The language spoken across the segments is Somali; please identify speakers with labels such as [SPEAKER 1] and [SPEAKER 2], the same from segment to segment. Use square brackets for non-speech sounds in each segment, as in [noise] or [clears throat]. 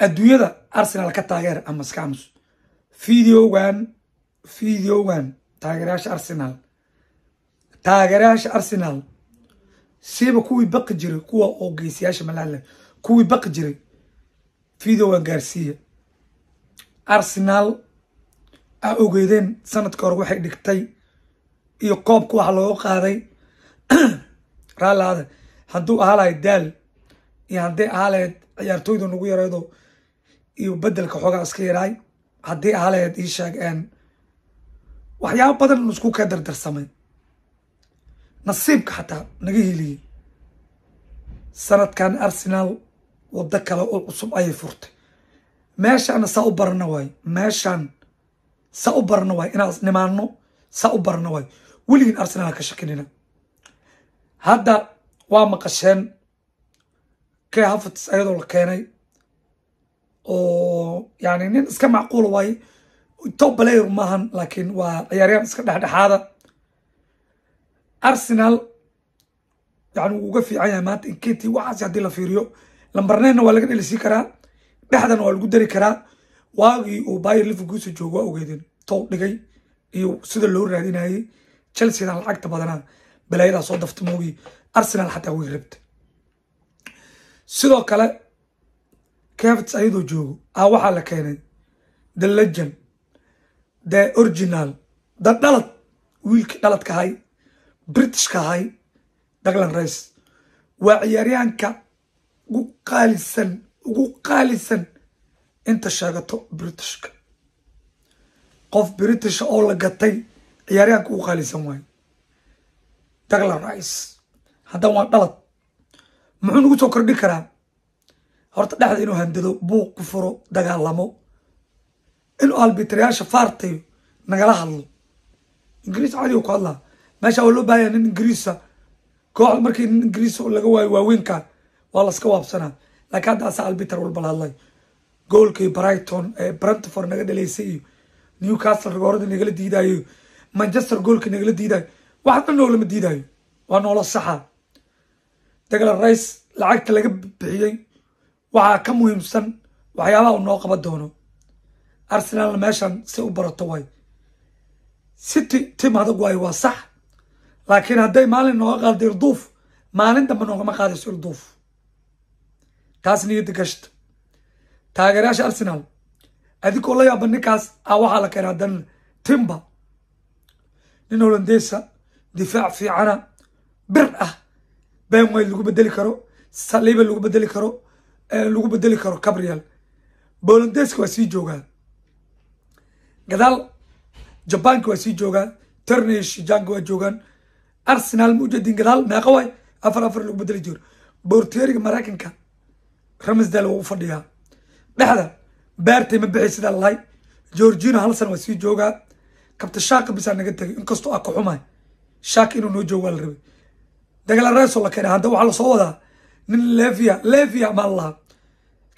[SPEAKER 1] adduunyada arsenal ka taageera ama scamus videogan videogan taageerayaasha arsenal taageerayaasha arsenal siba kuwii baqi jiray kuwa oo geysayaasha malaale kuwii baqi jiray videogan gaarsiiya arsenal aa ogeedeen sanadka hore waxay dhigtay iyo koobka waxa looga qaaday [clears throat] raalaada hadduu ahaa lahayd daal iyo hadday ahaa lahayd ciyaartooyda nagu yareedo iyo bedelka xoogaa iska yaraay haddii ahaleed ii sheeg waxyaaba badan isku ka dardarsamay nasiibka xataa naga heliyey sanadkan arsenal waddo kale oo cusub ayay furtay meeshaana saa u barana waay meeshaan saa u barana waay inaan isnimaano saa u barana waay weligiin arsenaal ka shakinina hadda waa maqasheen kay hafats ayadoo la keenay yani nin iska macquul waay top player maahan laakiin waa ciyaaryahan iska dhexdhexaada arsenal yani wuu uga fiican yahay maanta inketi waxaas haddii la fiiriyo lambarneynna waa laga dhelisii karaa dhexdana waa lagu dari karaa waagii uu bayer liverguusa joogo waa ogeedeen tow dhigay iyo sida loo raadinayay chelseadan lacagta badanaa balayadaa soo daftamoogii arsenal xataa way rabta sidoo kale cavts ayadoo joogo a ah, waxaa la keenay the legend the original da dhalad wiilkii dhaladka ahay britishka ahay daglan rice waa ciyaaryahanka ugu qaalisan ugu qaalisan inta sheegato britishka qof british ah oo la gatay ciyaaryahanka ugu qaalisan waayo daglan rice haddan waa dhalad muxuu nagu soo kordhin karaa horta dhexda inuu handado buuq ku furo dagaalamo inuu albitarayaasha faartay nagala hadlo ingiriis cadiga ku hadlaa meesha waa loo baahaya nin ingiriisa kooxda markii nin ingiriis laga waayo waaweynka waa laska waabsanaa laakiin haddaasa albitar walba la hadlayo goolkii brighton ee brentford naga dhalaysay iyo newcastle rigooradii nagala diidayo manchester goolkii nagala diidayo waxna noolama diidayo waa noola saxa dagala rice lacagta laga bixiyey waxaa ka muhiimsan waxyaabaha uu noo qaban doono arsenaalna meeshan si u barato way city tim adag waay waa sax laakiin hadday maalin nooga qaada irduuf maalin dambe noogama qaadayso irduuf taas niyadda gashta taageerayaasha arsenaal adigoo la yaaba ninkaas a ah, waxaa la keenaa dan timba nin holandeysa difaac fiicana bir ah beenway lagu bedeli karo saliiba lagu bedeli karo lagu bedeli karo cabriel bolondeska waa sii joogaa gadaal jabanka waa sii joogaa terney shijanka waa joogaan arsenal mujadin gadaal meeqa waay afar afar lagu bedeli jiro borteriga maraykanka ramsdal waa u fadhiyaa dhexda baartay ma bixi sidaa lahay georgina halsan waa sii joogaa kabta shaaka bisaa naga tegay inkastoo a ka xumay shaaka inuu noo joogo waa la rabay dagala reso la keenay hadda waxaa lasoo wadaa nin levia levia baa lahaa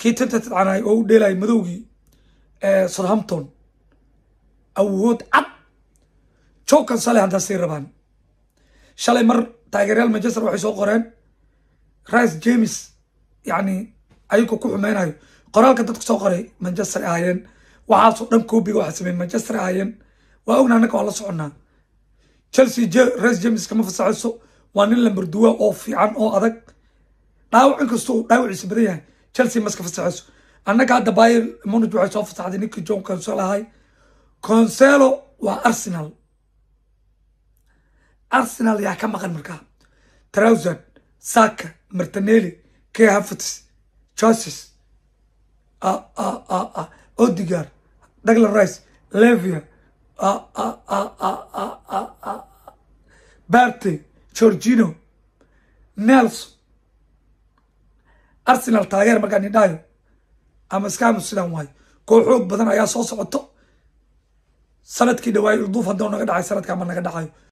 [SPEAKER 1] kii tinta canaay oo u dheelayay madowgii southampton awood cad jokan sale haddaa sii rabaan shalay mar taageeryaal manchester waxay soo qoreen rice james yacni ayagoo ku xumeynayo qoraalka dadku soo qoray manchester ahaayeen waxaasoo dhan koobiga waxa sameeyey manchester ahaayeen waa ognaa annaka waa la soconnaa chelsea rice james kama fasaxayso waa nin lambarduwa oo fiican oo adag dhaawac inkastoo dhaawaciisa badan yahay chelsea maska fasaxayso annaga hadda bayer munich waxay soo fasaxday ninki john ahay conselo waa arsenal arsenal yaa ka maqan markaa trowsad saka martineli k havertz joses odigar dagla rice levia barte georgino nelson arsenal taageer markaan nidhaayo ama scamus sidaan waayo koo xoog badan ayaa soo socoto sanadkii dhawaayo duuf haddoo naga dhacay sanadka ma naga dhacayo